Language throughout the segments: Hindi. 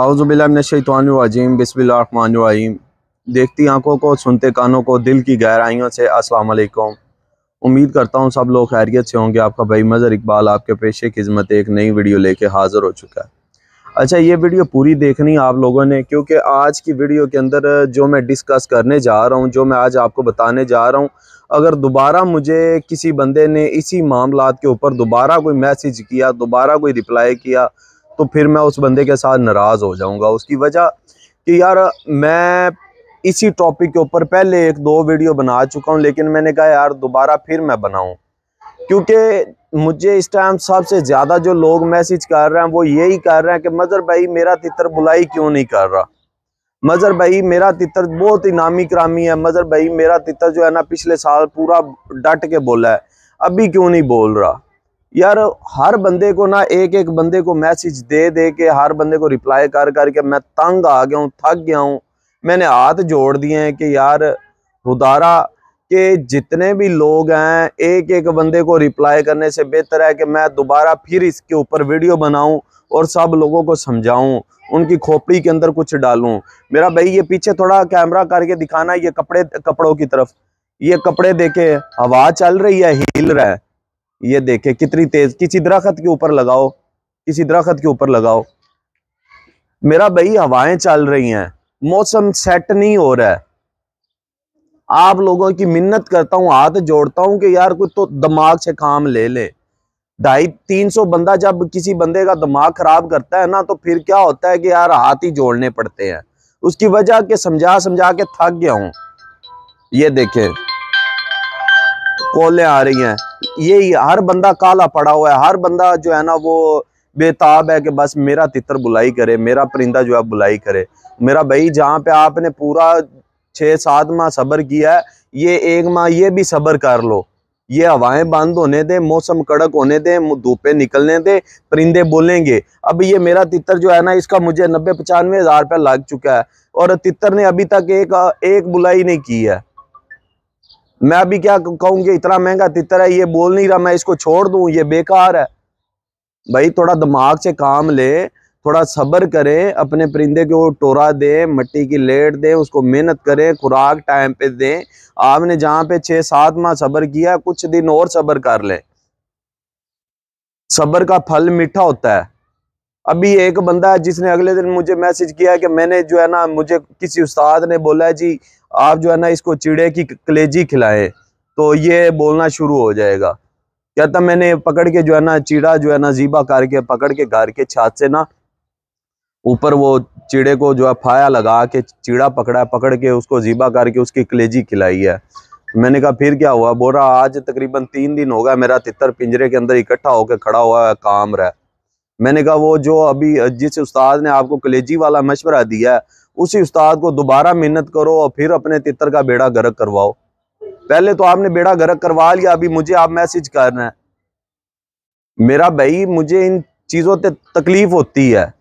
आउज़बिल्लाशैतवानवाजीम बसमीम देखती आंखों को सुनते कानों को दिल की गहराइयों से अस्सलाम वालेकुम उम्मीद करता हूँ सब लोग खैरियत से होंगे आपका भाई मज़र इकबाल आपके पेशे खिदमत एक नई वीडियो लेके हाज़िर हो चुका है अच्छा ये वीडियो पूरी देखनी आप लोगों ने क्योंकि आज की वीडियो के अंदर जो मैं डिस्कस करने जा रहा हूँ जो मैं आज आपको बताने जा रहा हूँ अगर दोबारा मुझे किसी बंदे ने इसी मामला के ऊपर दोबारा कोई मैसेज किया दोबारा कोई रिप्लाई किया तो फिर मैं उस बंदे के साथ नाराज़ हो जाऊंगा उसकी वजह कि यार मैं इसी टॉपिक के ऊपर पहले एक दो वीडियो बना चुका हूँ लेकिन मैंने कहा यार दोबारा फिर मैं बनाऊं क्योंकि मुझे इस टाइम सबसे ज़्यादा जो लोग मैसेज कर रहे हैं वो यही कर रहे हैं कि मज़र भाई मेरा तितर बुलाई क्यों नहीं कर रहा मज़र भाई मेरा तितर बहुत ही नामी क्रामी है मज़र भाई मेरा तितर जो है ना पिछले साल पूरा डट के बोला है अभी क्यों नहीं बोल रहा यार हर बंदे को ना एक एक बंदे को मैसेज दे दे के हर बंदे को रिप्लाई कर करके मैं तंग आ गया हूँ थक गया हूँ मैंने हाथ जोड़ दिए हैं कि यार उदारा के जितने भी लोग हैं एक एक बंदे को रिप्लाई करने से बेहतर है कि मैं दोबारा फिर इसके ऊपर वीडियो बनाऊं और सब लोगों को समझाऊं उनकी खोपड़ी के अंदर कुछ डालूं मेरा भाई ये पीछे थोड़ा कैमरा करके दिखाना ये कपड़े कपड़ों की तरफ ये कपड़े देखे हवा चल रही है हिल रहा है ये देखे कितनी तेज किसी दरखत के ऊपर लगाओ किसी दरखत के ऊपर लगाओ मेरा भाई हवाएं चल रही हैं मौसम सेट नहीं हो रहा है आप लोगों की मिन्नत करता हूं हाथ जोड़ता हूं कि यार कोई तो दिमाग से काम ले ले ढाई तीन सौ बंदा जब किसी बंदे का दिमाग खराब करता है ना तो फिर क्या होता है कि यार हाथ ही जोड़ने पड़ते हैं उसकी वजह के समझा समझा के थक गया हूं ये देखें कॉलें आ रही हैं ये हर बंदा काला पड़ा हुआ है हर बंदा जो है ना वो बेताब है कि बस मेरा तितर बुलाई करे मेरा परिंदा जो है बुलाई करे मेरा भाई जहाँ पे आपने पूरा छः सात माह सब्र किया है ये एक माह ये भी सब्र कर लो ये हवाएं बंद होने दे मौसम कड़क होने दे धूपे निकलने दे परिंदे बोलेंगे अब ये मेरा तितर जो है ना इसका मुझे नब्बे पचानवे हज़ार रुपया लग चुका है और तितर ने अभी तक एक एक बुलाई नहीं की है मैं अभी क्या कहूँ कि इतना महंगा तितर है ये बोल नहीं रहा मैं इसको छोड़ दू ये बेकार है भाई थोड़ा दिमाग से काम ले थोड़ा सब्र करें अपने परिंदे को टोरा दें मट्टी की लेट दें उसको मेहनत करें खुराक टाइम पे दें आपने जहाँ पे छः सात माह सब्र किया कुछ दिन और सब्र कर लें सब्र का फल मीठा होता है अभी एक बंदा है जिसने अगले दिन मुझे मैसेज किया कि मैंने जो है ना मुझे किसी उस्ताद ने बोला है जी आप जो है ना इसको चिड़े की कलेजी खिलाएं तो ये बोलना शुरू हो जाएगा कहता मैंने पकड़ के जो है ना चिड़ा जो है ना जीबा करके पकड़ के घर के छात से ना ऊपर वो चिड़े को जो है फाया लगा के चिड़ा पकड़ा पकड़ के उसको जीबा करके उसकी कलेजी खिलाई है मैंने कहा फिर क्या हुआ बोल रहा आज तकरीबन तीन दिन होगा मेरा तितर पिंजरे के अंदर इकट्ठा होकर खड़ा हुआ है काम रहा मैंने कहा वो जो अभी जिस उस्ताद ने आपको कलेजी वाला मशवरा दिया है उसी उस्ताद को दोबारा मेहनत करो और फिर अपने तितर का बेड़ा गर्क करवाओ पहले तो आपने बेड़ा गर्क करवा लिया अभी मुझे आप मैसेज करना है मेरा भाई मुझे इन चीज़ों से तकलीफ होती है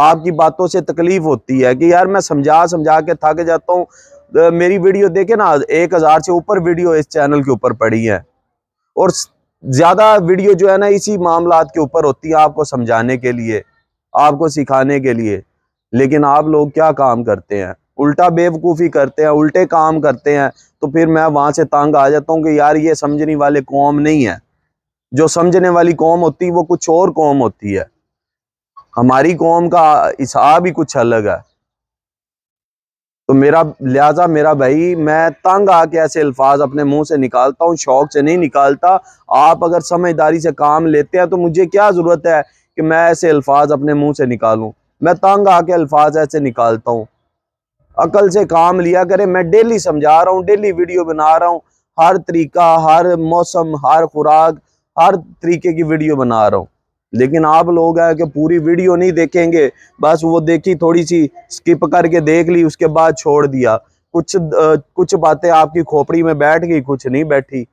आपकी बातों से तकलीफ होती है कि यार मैं समझा समझा के थक जाता हूँ मेरी वीडियो देखे ना एक हज़ार से ऊपर वीडियो इस चैनल के ऊपर पड़ी है और ज़्यादा वीडियो जो है ना इसी मामला के ऊपर होती है आपको समझाने के लिए आपको सिखाने के लिए लेकिन आप लोग क्या काम करते हैं उल्टा बेवकूफ़ी करते हैं उल्टे काम करते हैं तो फिर मैं वहाँ से तंग आ जाता हूँ कि यार ये समझने वाले कौम नहीं है जो समझने वाली कौम होती है वो कुछ और कौम होती है हमारी कौम का हिसाब ही कुछ अलग है तो मेरा लिहाजा मेरा भाई मैं तंग आके ऐसे अल्फाज अपने मुंह से निकालता हूँ शौक से नहीं निकालता आप अगर समझदारी से काम लेते हैं तो मुझे क्या ज़रूरत है कि मैं ऐसे अल्फाज अपने मुंह से निकालूं मैं तंग आके अल्फाज ऐसे निकालता हूँ अकल से काम लिया करे मैं डेली समझा रहा हूँ डेली वीडियो बना रहा हूँ हर तरीका हर मौसम हर खुराक हर तरीके की वीडियो बना रहा हूँ लेकिन आप लोग हैं कि पूरी वीडियो नहीं देखेंगे बस वो देखी थोड़ी सी स्किप करके देख ली उसके बाद छोड़ दिया कुछ कुछ बातें आपकी खोपड़ी में बैठ गई कुछ नहीं बैठी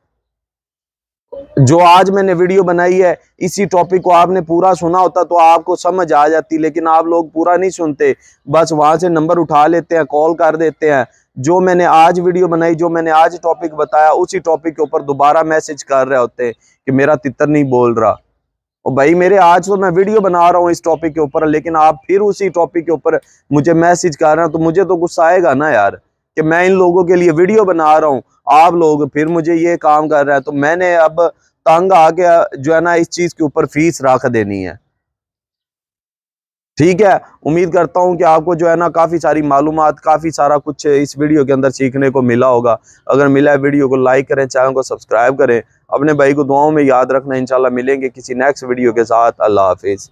जो आज मैंने वीडियो बनाई है इसी टॉपिक को आपने पूरा सुना होता तो आपको समझ आ जाती लेकिन आप लोग पूरा नहीं सुनते बस वहां से नंबर उठा लेते हैं कॉल कर देते हैं जो मैंने आज वीडियो बनाई जो मैंने आज टॉपिक बताया उसी टॉपिक के ऊपर दोबारा मैसेज कर रहे होते हैं कि मेरा तितर नहीं बोल रहा और भाई मेरे आज तो मैं वीडियो बना रहा हूँ इस टॉपिक के ऊपर लेकिन आप फिर उसी टॉपिक के ऊपर मुझे मैसेज कर रहे हो तो मुझे तो गुस्सा आएगा ना यार कि मैं इन लोगों के लिए वीडियो बना रहा हूँ आप लोग फिर मुझे ये काम कर रहे हैं तो मैंने अब तंग गया जो है ना इस चीज़ के ऊपर फीस रख देनी है ठीक है उम्मीद करता हूं कि आपको जो है ना काफ़ी सारी मालूम काफ़ी सारा कुछ इस वीडियो के अंदर सीखने को मिला होगा अगर मिला है वीडियो को लाइक करें चैनल को सब्सक्राइब करें अपने भाई को दुआओं में याद रखना इंशाल्लाह मिलेंगे किसी नेक्स्ट वीडियो के साथ अल्लाह हाफिज़